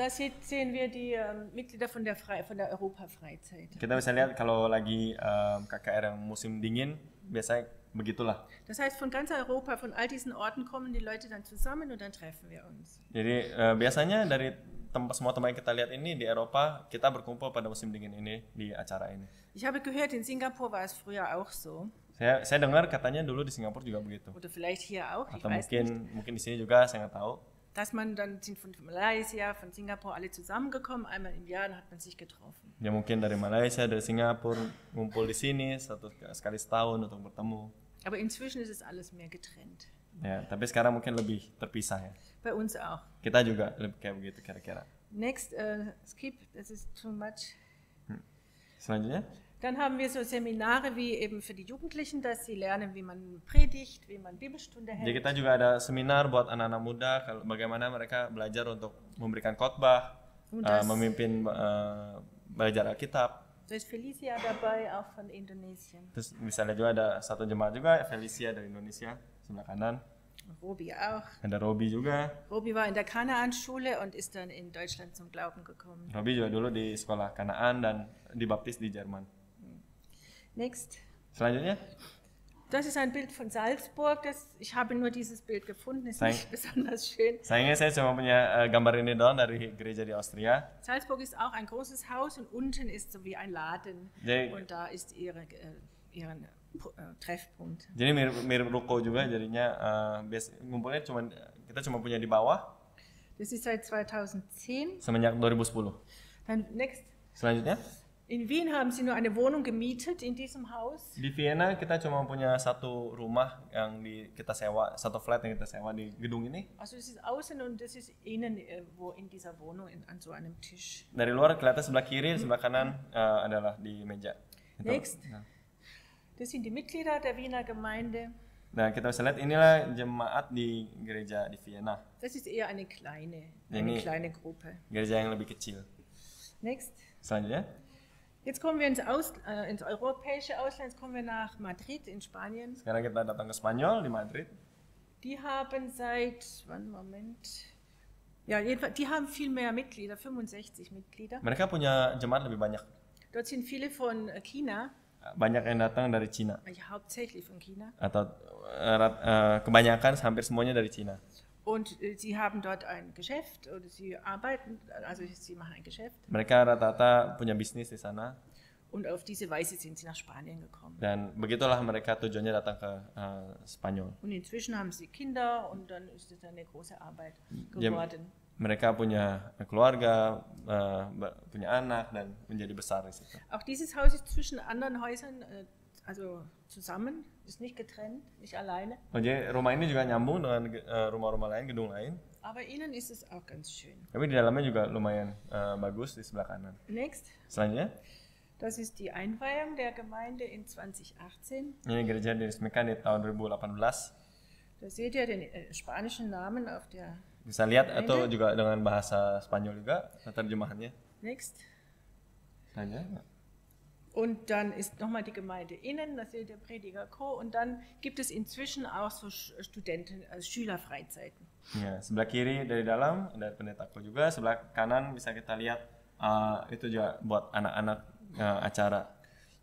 Da sehen wir die ähm, Mitglieder von der, Fre von der Europa-Freizeit. Kita bisa lihat kalau lagi ähm, KKR yang musim dingin, biasanya begitulah. Das heißt, von ganz Europa, von all diesen Orten kommen die Leute dann zusammen und dann treffen wir uns. Jadi äh, biasanya dari tempat semua tempat yang kita lihat ini di Eropa, kita berkumpul pada musim dingin ini di acara ini. Ich habe gehört, in Singapur war es früher auch so. Saya saya dengar katanya dulu di Singapura juga begitu. Oder vielleicht hier auch, Atau ich mungkin weiß nicht. mungkin di sini juga saya nggak tahu. dass man dann sind von Malaysia, von Singapur alle zusammengekommen, einmal im Jahr, dann hat man sich getroffen. Ya mungkin dari Malaysia, dari Singapura ngumpul di sini satu sekali setahun untuk bertemu. Aber inzwischen ist es alles mehr getrennt. Ya, tapi sekarang mungkin lebih terpisah ya. Bei uns auch. Kita juga lebih kayak begitu kira-kira. Next, uh, skip, this is too much. Hmm. Selanjutnya? Dann haben wir so Seminare wie eben für die Jugendlichen, dass sie lernen, wie man predigt, wie man Bibelstunde hält. Jadi kita juga ada seminar buat anak-anak muda, kalau bagaimana mereka belajar untuk memberikan khotbah, uh, memimpin uh, belajar Alkitab. Terus Felicia dabei auch von Indonesien. Terus misalnya juga ada satu jemaat juga Felicia dari Indonesia sebelah kanan. Robi auch. Ada Robi juga. Robi war in der Kanaan-Schule und ist dann in Deutschland zum Glauben gekommen. Robi juga dulu di sekolah Kanaan dan dibaptis di Jerman. Next. Das ist ein Bild von Salzburg. Das, ich habe nur dieses Bild gefunden, ist nicht besonders schön. Sayangnya saya cuma äh, punya gambar ini doang dari gereja di Austria. Salzburg ist auch ein großes Haus und unten ist so wie ein Laden jadi, und da ist ihre, uh, ihren uh, Treffpunkt. Jadi mirip, mirip ruko juga jadinya uh, bias, ngumpulnya cuma kita cuma punya di bawah. Das ist seit 2010. Semenjak 2010. Dann next. Selanjutnya. In Wien haben Sie nur eine Wohnung gemietet in diesem Haus? Di Vienna kita cuma punya satu rumah yang di, kita sewa, satu flat yang kita sewa di gedung ini. Also es ist außen und es ist innen äh, wo in dieser Wohnung in, an so einem Tisch. Dari luar kelihatan sebelah kiri, sebelah kanan hmm. uh, adalah di meja. Next. Nah. Das sind die Mitglieder der Wiener Gemeinde. Nah, kita bisa lihat inilah jemaat di gereja di Vienna. Das ist eher eine kleine, eine kleine Gruppe. Gereja yang lebih kecil. Next. Selanjutnya. Jetzt kommen wir ins, Aus, äh, ins europäische Ausland, jetzt kommen wir nach Madrid in Spanien. Sekarang kita Madrid. Die haben seit, wann, Moment, ja, jedenfalls, die haben viel mehr Mitglieder, 65 Mitglieder. Mereka punya jemaat lebih banyak. Dort sind viele von äh, China. Banyak yang datang dari China. hauptsächlich von China. Atau uh, uh, kebanyakan hampir semuanya dari China. Und äh, sie haben dort ein Geschäft oder sie arbeiten, also sie machen ein Geschäft. Mereka rata-rata punya bisnis di sana. Und auf diese Weise sind sie nach Spanien gekommen. Dan begitulah mereka tujuannya datang ke uh, Spanyol. Und inzwischen haben sie Kinder und dann ist es eine große Arbeit geworden. Ja, mereka punya keluarga, uh, punya anak dan menjadi besar di situ. Auch dieses Haus ist zwischen anderen Häusern uh, also zusammen, ist nicht getrennt, nicht alleine. Jadi rumah ini juga nyambung dengan rumah-rumah lain, gedung lain. Aber innen ist es auch ganz schön. Tapi di dalamnya juga lumayan uh, bagus di sebelah kanan. Next. Selanjutnya. Das ist die Einweihung der Gemeinde in 2018. Ini gereja di tahun 2018. Da seht ihr den äh, spanischen Namen auf der Bisa lihat Gemeinde. atau juga dengan bahasa Spanyol juga terjemahannya. Next. Selanjutnya. Und dann ist nochmal die Gemeinde innen, das ist der Prediger Co. Und dann gibt es inzwischen auch so äh, Studenten, also Schülerfreizeiten. Ya, sebelah kiri dari dalam ada pendetaku juga, sebelah kanan bisa kita lihat uh, itu juga buat anak-anak uh, acara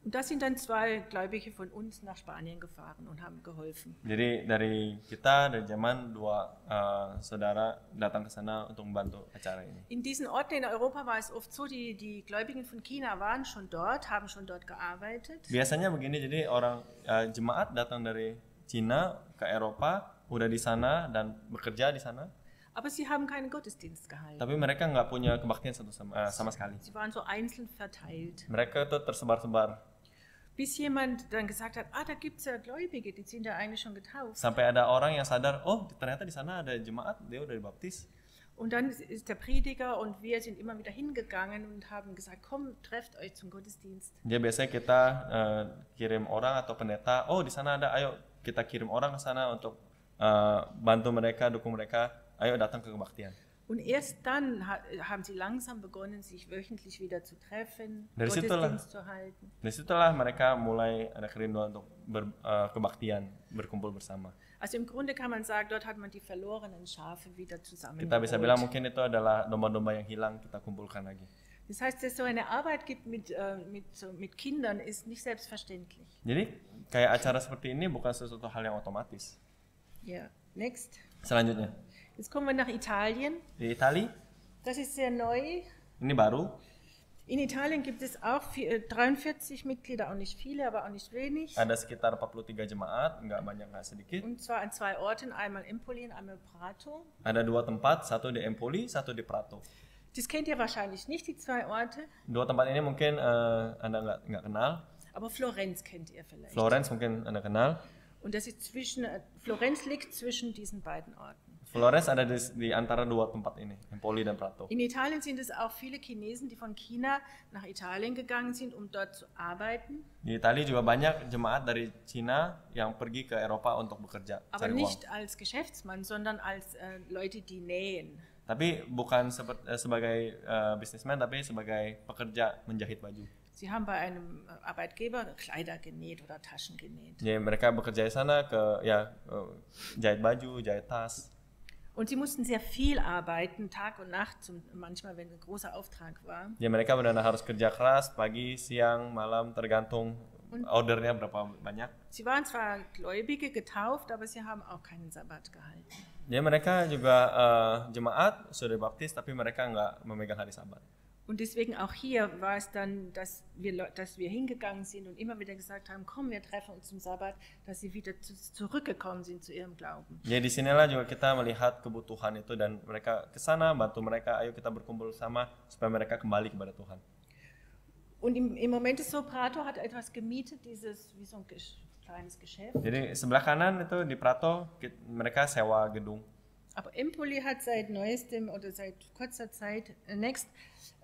und da sind dann zwei Gläubige von uns nach Spanien gefahren und haben geholfen. Jadi dari kita dari Jerman dua uh, saudara datang ke sana untuk membantu acara ini. In diesen Orten in Europa war es oft so, die die Gläubigen von China waren schon dort, haben schon dort gearbeitet. Biasanya begini, jadi orang uh, jemaat datang dari China ke Eropa, udah di sana dan bekerja di sana. Aber sie haben keinen Gottesdienst gehalten. Tapi mereka nggak punya kebaktian satu sama, uh, sama sekali. Sie waren so einzeln verteilt. Mereka tuh tersebar-sebar. bis jemand dann gesagt hat, ah, da gibt es ja Gläubige, die sind ja eigentlich schon getauft. Sampai ada orang yang sadar, oh ternyata di sana ada jemaat, dia udah dibaptis. Und dann ist der Prediger und wir sind immer wieder hingegangen und haben gesagt, komm, trefft euch zum Gottesdienst. Ja, biasanya kita uh, kirim orang atau pendeta, oh di sana ada, ayo kita kirim orang ke sana untuk uh, bantu mereka, dukung mereka, ayo datang ke kebaktian. Und erst dann haben sie langsam begonnen, sich wöchentlich wieder zu treffen, Dari Gottesdienst situlah, zu halten. Dari situlah mereka mulai ada kerinduan untuk ber, uh, kebaktian, berkumpul bersama. Also im Grunde kann man sagen, dort hat man die verlorenen Schafe wieder zusammen. Kita bisa bilang mungkin itu adalah domba-domba yang hilang kita kumpulkan lagi. Das heißt, dass so eine Arbeit gibt mit, uh, mit, so mit Kindern ist nicht selbstverständlich. Jadi kayak acara seperti ini bukan sesuatu hal yang otomatis. Ya, yeah. next. Selanjutnya. Jetzt kommen wir nach Italien. Italy. Das ist sehr neu. Ini baru. In Italien gibt es auch 43 äh, Mitglieder, auch nicht viele, aber auch nicht wenig. Ada sekitar 43 jemaat, nggak banyak nggak sedikit. Und zwar an zwei Orten, einmal Empoli und einmal Prato. Ada dua tempat, satu di Empoli, satu di Prato. Das kennt ihr wahrscheinlich nicht, die zwei Orte. Dua tempat ini mungkin uh, anda nggak nggak kenal. Aber Florenz kennt ihr vielleicht. Florenz mungkin anda kenal. Und das ist zwischen äh, Florenz liegt zwischen diesen beiden Orten. Flores ada di, di antara dua tempat ini, Empoli dan Prato. In Italien sind es auch viele Chinesen, die von China nach Italien gegangen sind, um dort zu arbeiten. Di Italia juga banyak jemaat dari Cina yang pergi ke Eropa untuk bekerja. Aber nicht uang. als Geschäftsmann, sondern als uh, Leute, die nähen. Tapi bukan uh, sebagai uh, businessman, tapi sebagai pekerja menjahit baju. Sie haben bei einem Arbeitgeber Kleider genäht oder Taschen genäht. Ya, mereka bekerja di sana ke ya jahit baju, jahit tas. Und sie mussten sehr viel arbeiten, Tag und Nacht, zum, manchmal, wenn ein großer Auftrag war. Ja, mereka benar-benar harus kerja keras, pagi, siang, malam, tergantung ordernya berapa banyak. Sie waren zwar Gläubige, getauft, aber sie haben auch keinen Sabbat gehalten. Ja, mereka juga uh, jemaat, sudah baptis, tapi mereka nggak memegang hari Sabat. Und deswegen auch hier war es dann, dass wir, dass wir hingegangen sind und immer wieder gesagt haben, komm, wir treffen uns zum Sabbat, dass sie wieder zu, zurückgekommen sind zu ihrem Glauben. Ya di sinilah juga kita melihat kebutuhan itu dan mereka ke sana bantu mereka, ayo kita berkumpul sama supaya mereka kembali kepada Tuhan. Und im, im Moment ist so, Prato hat etwas gemietet, dieses wie so ein kleines Geschäft. Jadi sebelah kanan itu di Prato mereka sewa gedung. Aber Empoli hat seit neuestem oder seit kurzer Zeit, äh, Next,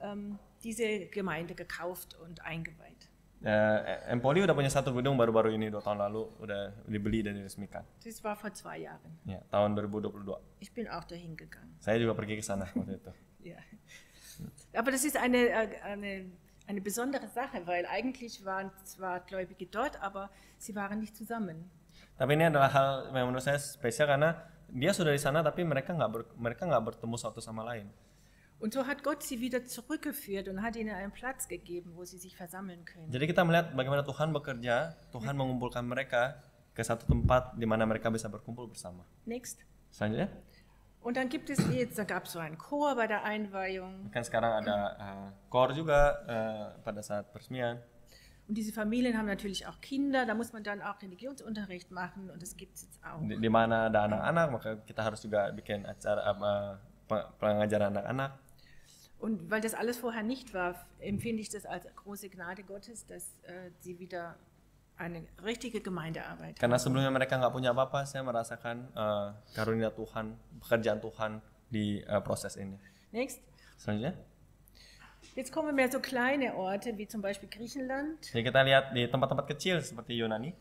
ähm, diese Gemeinde gekauft und eingeweiht. Äh, äh Empoli udah punya satu gedung baru-baru ini dua tahun lalu udah dibeli dan diresmikan. Das war vor zwei Jahren. Ya, tahun 2022. Ich bin auch dahin gegangen. Saya juga pergi ke sana waktu itu. <laughs> ja. Aber das ist eine, äh, eine, eine besondere Sache, weil eigentlich waren zwar Gläubige dort, aber sie waren nicht zusammen. Tapi ini adalah hal yang menurut saya spesial karena Dia sudah di sana tapi mereka nggak ber, mereka nggak bertemu satu sama lain. Und so hat Gott sie wieder zurückgeführt und hat ihnen einen Platz gegeben, wo sie sich versammeln können. Jadi kita melihat bagaimana Tuhan bekerja, Tuhan mengumpulkan mereka ke satu tempat di mana mereka bisa berkumpul bersama. Next. Selanjutnya. Und dann gibt es eh, jetzt, da gab es so einen Chor bei der Einweihung. Kan sekarang ada uh, eh, Chor juga uh, pada saat peresmian. Und diese Familien haben natürlich auch Kinder, da muss man dann auch Religionsunterricht machen und das gibt es jetzt auch. Di, di mana ada anak-anak, maka kita harus juga bikin acara uh, pengajaran anak-anak. Und weil das alles vorher nicht war, empfinde ich das als große Gnade Gottes, dass äh, sie wieder eine richtige Gemeindearbeit. Karena haben. sebelumnya mereka nggak punya apa-apa, saya merasakan uh, karunia Tuhan, pekerjaan Tuhan di uh, proses ini. Next. Selanjutnya. Jetzt kommen mehr so kleine Orte wie zum Beispiel Griechenland. Jadi kita lihat di tempat-tempat kecil seperti Yunani.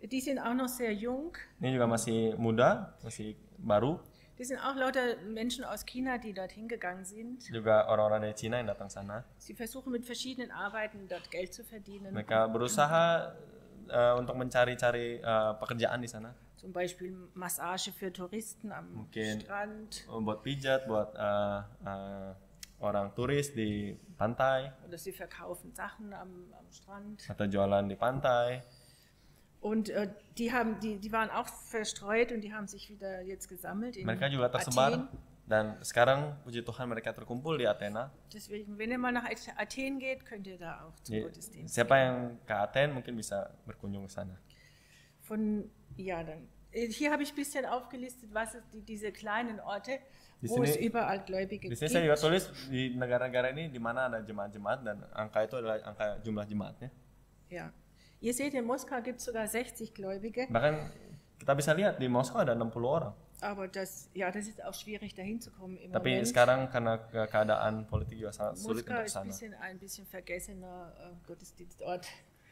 Die sind auch noch sehr jung. Ini juga masih muda, masih baru. Das sind auch lauter Menschen aus China, die dorthin gegangen sind. Juga orang-orang dari Cina yang datang sana. Sie versuchen mit verschiedenen Arbeiten dort Geld zu verdienen. Mereka berusaha uh, untuk mencari-cari uh, pekerjaan di sana. Zum Beispiel Massage für Touristen am Mungkin Strand. Buat pijat, buat uh, uh, orang turis di pantai. Oder sie verkaufen Sachen am, am Strand. Atau jualan di pantai. Und äh, die haben, die, die waren auch verstreut und die haben sich wieder jetzt gesammelt in Mereka juga tersebar Athen. dan sekarang puji Tuhan mereka terkumpul di Athena. Deswegen, wenn ihr mal nach Athen geht, könnt ihr da auch zum Gottesdienst. Siapa gehen. yang ke Athen mungkin bisa berkunjung ke sana. Von ja dann. Äh, hier habe ich ein bisschen aufgelistet, was die, diese kleinen Orte sind di sini oh, iba Gläubige. Di sini saya juga tulis di negara-negara ini di mana ada jemaat-jemaat dan angka itu adalah angka jumlah jemaatnya. Ya. Ihr seht, in Moskau gibt sogar 60 Gläubige. Bahkan kita bisa lihat di Moskau ada 60 orang. Aber das, ja, das ist auch schwierig dahin zu kommen im Tapi Moment. sekarang karena keadaan politik juga sangat sulit untuk sana. Moskau ist ein bisschen vergessener uh, Gottesdienstort.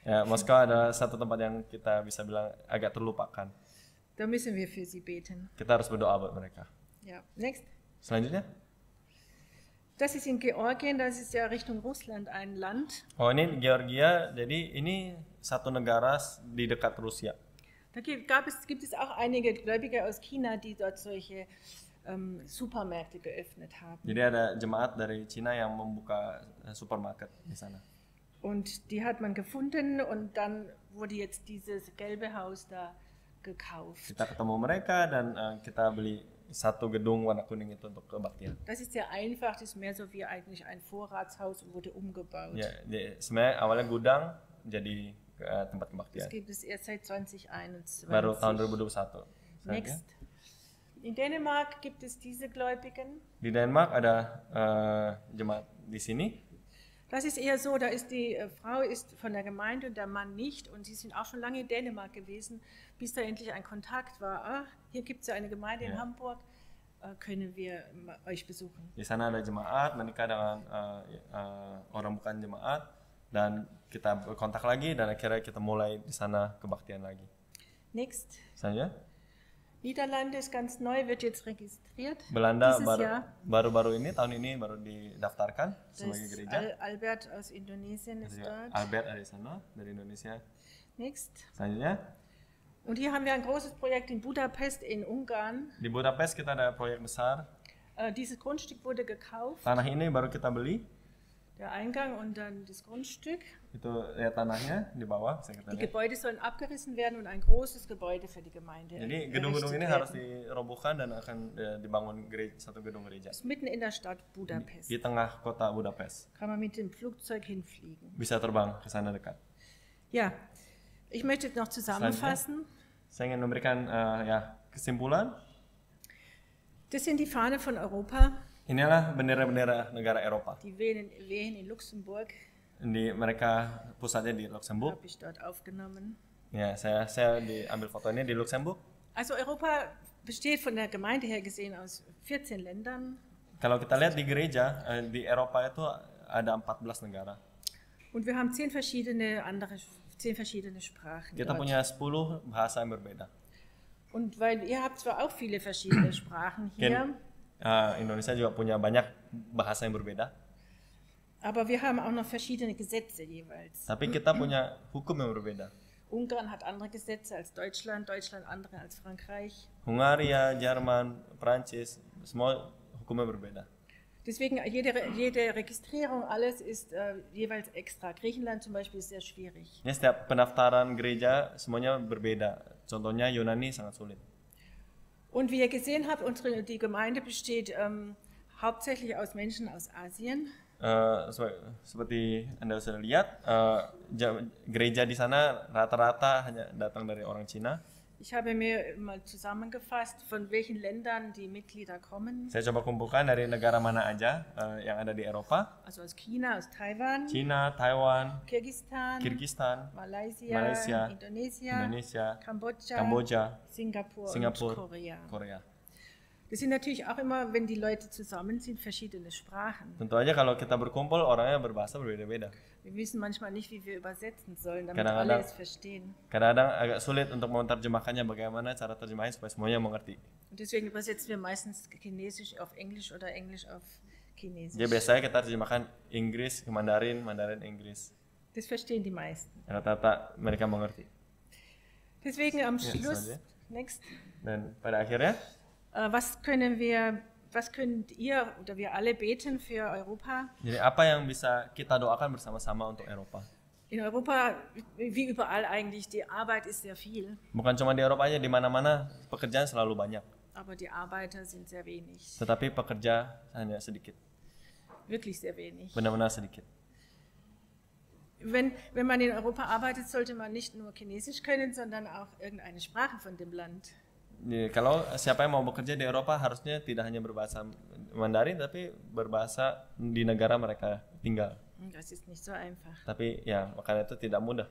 Ya, Moskau ada satu tempat yang kita bisa bilang agak terlupakan. Da müssen wir für sie beten. Kita harus berdoa buat mereka. Ja, next. Selanjutnya? Das ist in Georgien, das ist ja Richtung Russland ein Land. Oh, ini Georgia. Jadi ini satu negara di dekat Rusia. Da gab es, gibt es auch einige Gläubige aus China, die dort solche um, Supermärkte geöffnet haben. Jadi ada jemaat dari China yang membuka eh, supermarket di sana. Und die hat man gefunden und dann wurde jetzt dieses gelbe Haus da gekauft. Kita ketemu mereka dan uh, kita beli satu Gedung warna kuning itu untuk kebaktian. Das ist sehr einfach, das ist mehr so wie eigentlich ein Vorratshaus und wurde umgebaut. Ja, yeah, sebenarnya awalnya gudang jadi uh, tempat kebaktian. Es gibt es erst seit 2021. Baru tahun 2021. Ya. Next. In Dänemark gibt es diese Gläubigen. Di Denmark ada uh, jemaat di sini. Das ist eher so, da ist die äh, Frau ist von der Gemeinde und der Mann nicht und sie sind auch schon lange in Dänemark gewesen, bis da endlich ein Kontakt war. Ah, hier gibt es ja eine Gemeinde in Hamburg, äh, können wir ähm, euch besuchen. Di sana ada jemaat, menikah eh, dengan uh, uh, orang bukan jemaat dan kita berkontak lagi dan akhirnya kita mulai di sana kebaktian lagi. Next. Saya. Niederlande ist ganz neu, wird jetzt registriert. Belanda baru-baru ini tahun ini baru didaftarkan das sebagai gereja. Al Albert aus Indonesien ist dort. Albert dari sana, dari Indonesia. Next. Selanjutnya. Und hier haben wir ein großes Projekt in Budapest in Ungarn. Di Budapest kita ada proyek besar. Uh, dieses Grundstück wurde gekauft. Tanah ini baru kita beli. Der Eingang und dann das Grundstück. Die Gebäude sollen abgerissen werden und ein großes Gebäude für die Gemeinde. Jadi gedung-gedung ini harus dirobohkan dan akan äh, dibangun gereja, satu gedung gereja. Ist mitten in der Stadt Budapest. Di, tengah kota Budapest. Kann man mit dem Flugzeug hinfliegen. Bisa terbang ke sana dekat. Ja, ich möchte noch zusammenfassen. saya ingin memberikan ya äh, kesimpulan. Das sind die Fahne von Europa. Inilah bendera-bendera negara Eropa. Die Wehen Venen in Luxemburg. Die mereka pusatnya di Luxemburg. Habe ich dort aufgenommen. Ja, saya saya diambil fotonya di Luxemburg. Also Europa besteht von der Gemeinde her gesehen aus 14 Ländern. Kalau kita lihat di gereja eh, di Eropa itu ada 14 negara. Und wir haben 10 verschiedene andere 10 verschiedene Sprachen. Kita dort. punya 10 bahasa yang berbeda. Und weil ihr habt zwar auch viele verschiedene Sprachen hier. Ken Eh, Indonesia juga punya banyak bahasa yang berbeda. Aber wir haben auch noch verschiedene Gesetze jeweils. Tapi kita punya hukum yang berbeda. Ungarn hat andere Gesetze als Deutschland, Deutschland andere als Frankreich. Hungaria, Jerman, Prancis, semua hukumnya berbeda. Deswegen jede, jede Registrierung, alles ist äh, jeweils extra. Griechenland zum Beispiel ist sehr schwierig. Ya, setiap pendaftaran gereja semuanya berbeda. Contohnya Yunani sangat sulit. Und wie ihr gesehen habt, unsere, die Gemeinde besteht ähm, hauptsächlich aus Menschen aus Asien. Uh, so, seperti Anda sudah lihat, uh, gereja di sana rata-rata hanya datang dari orang Cina. Ich habe mir mal zusammengefasst, von welchen Ländern die Mitglieder kommen. Saya coba kumpulkan dari negara mana aja uh, yang ada di Eropa. Also aus China, aus Taiwan. China, Taiwan. Kirgistan. Kirgistan. Malaysia. Malaysia. Indonesia. Indonesia. Kambodscha. Kambodscha. Singapur. Singapur. Korea. Korea. Das sind natürlich auch immer, wenn die Leute zusammen sind, verschiedene Sprachen. Tentu aja kalau kita berkumpul orangnya berbahasa berbeda-beda. Wir wissen manchmal nicht, wie wir übersetzen sollen, damit kadang -kadang, alle es verstehen. Kadang-kadang agak sulit untuk menerjemahkannya bagaimana cara terjemahin supaya semuanya mengerti. Und deswegen übersetzen wir meistens Chinesisch auf Englisch oder Englisch auf Chinesisch. Jadi biasanya kita terjemahkan Inggris ke Mandarin, Mandarin Inggris. Das verstehen die meisten. Rata-rata mereka mengerti. Deswegen am Schluss, ja, next. Dan pada akhirnya äh, was können wir was könnt ihr oder wir alle beten für Europa? Jadi apa yang bisa kita doakan bersama-sama untuk Eropa? In Europa, wie überall eigentlich, die Arbeit ist sehr viel. Bukan cuma di Eropa aja, di mana-mana pekerjaan selalu banyak. Aber die Arbeiter sind sehr wenig. Tetapi pekerja hanya sedikit. Wirklich sehr wenig. Benar-benar sedikit. Wenn, wenn man in Europa arbeitet, sollte man nicht nur Chinesisch können, sondern auch irgendeine Sprache von dem Land. Ya, kalau siapa yang mau bekerja di Eropa harusnya tidak hanya berbahasa Mandarin tapi berbahasa di negara mereka tinggal. Das ist nicht so einfach. Tapi ya makanya itu tidak mudah.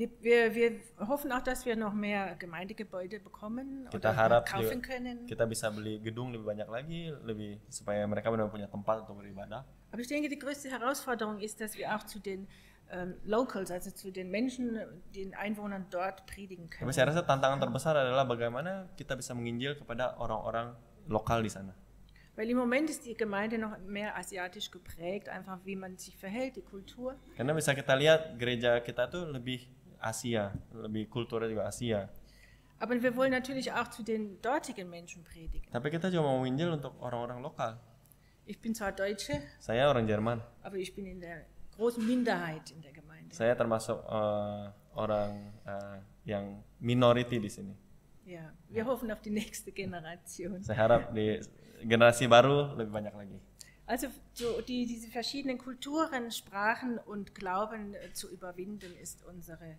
Wir, wir, wir hoffen auch, dass wir noch mehr Gemeindegebäude bekommen kita oder harap kaufen juga, können. Kita bisa beli gedung lebih banyak lagi, lebih supaya mereka benar, -benar punya tempat untuk beribadah. Aber ich denke, die größte Herausforderung ist, dass wir auch zu den Ähm, locals, also zu den Menschen, den Einwohnern dort predigen können. Tapi saya rasa tantangan terbesar adalah bagaimana kita bisa menginjil kepada orang-orang lokal di sana. Weil im Moment ist die Gemeinde noch mehr asiatisch geprägt, einfach wie man sich verhält, die Kultur. Karena bisa kita lihat gereja kita tuh lebih Asia, lebih kulturnya juga Asia. Aber wir wollen natürlich auch zu den dortigen Menschen predigen. Tapi kita juga mau menginjil untuk orang-orang lokal. Ich bin zwar Deutsche. Saya orang Jerman. Aber ich bin in der große Minderheit in der Gemeinde. Saya termasuk uh, orang uh, yang minority di sini. Ya, wir hoffen auf die nächste Generation. Saya harap di generasi baru lebih banyak lagi. Also so die, diese verschiedenen Kulturen, Sprachen und Glauben äh, zu überwinden ist unsere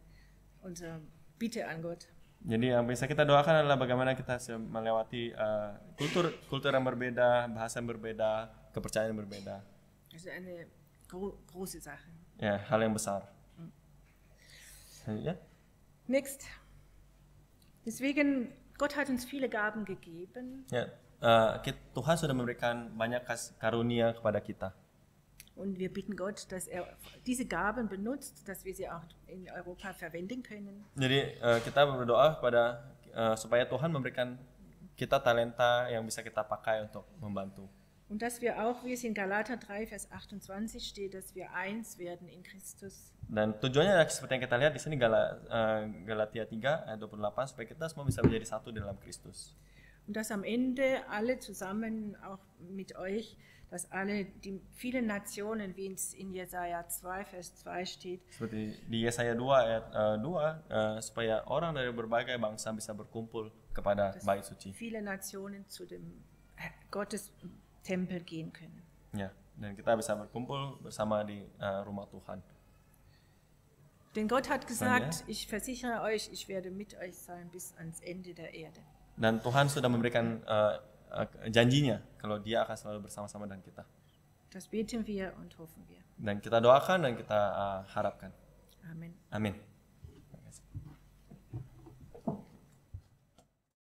unsere Bitte an Gott. Jadi yang bisa kita doakan adalah bagaimana kita melewati uh, kultur kultur yang berbeda, bahasa yang berbeda, kepercayaan yang berbeda. Also eine große Sache. Ya, hal yang besar. Selanjutnya. Mhm. Next. Deswegen Gott hat uns viele Gaben gegeben. Ya, uh, äh, Tuhan sudah memberikan banyak karunia kepada kita. Und wir bitten Gott, dass er diese Gaben benutzt, dass wir sie auch in Europa verwenden können. Jadi uh, kita berdoa kepada uh, supaya Tuhan memberikan kita talenta yang bisa kita pakai untuk membantu. Und dass wir auch, wie es in Galater 3, Vers 28 steht, dass wir eins werden in Christus. Dan tujuannya seperti yang kita lihat di sini Gala, eh, Galatia 3 ayat 28 supaya kita semua bisa menjadi satu dalam Kristus. Und dass am Ende alle zusammen auch mit euch, dass alle die vielen Nationen, wie es in Jesaja 2 Vers 2 steht. Seperti di Yesaya 2 ayat 2 eh, eh, supaya orang dari berbagai bangsa bisa berkumpul kepada bait suci. Viele Nationen zu dem Gottes Tempel gehen können. Ja, ya, denn kita bisa berkumpul bersama di uh, rumah Tuhan. Denn Gott hat gesagt, ich versichere euch, ich werde mit euch sein bis ans Ende der Erde. Dan Tuhan sudah memberikan uh, janjinya kalau dia akan selalu bersama-sama dengan kita. Das beten wir und hoffen wir. Dan kita doakan dan kita uh, harapkan. Amin. Amin.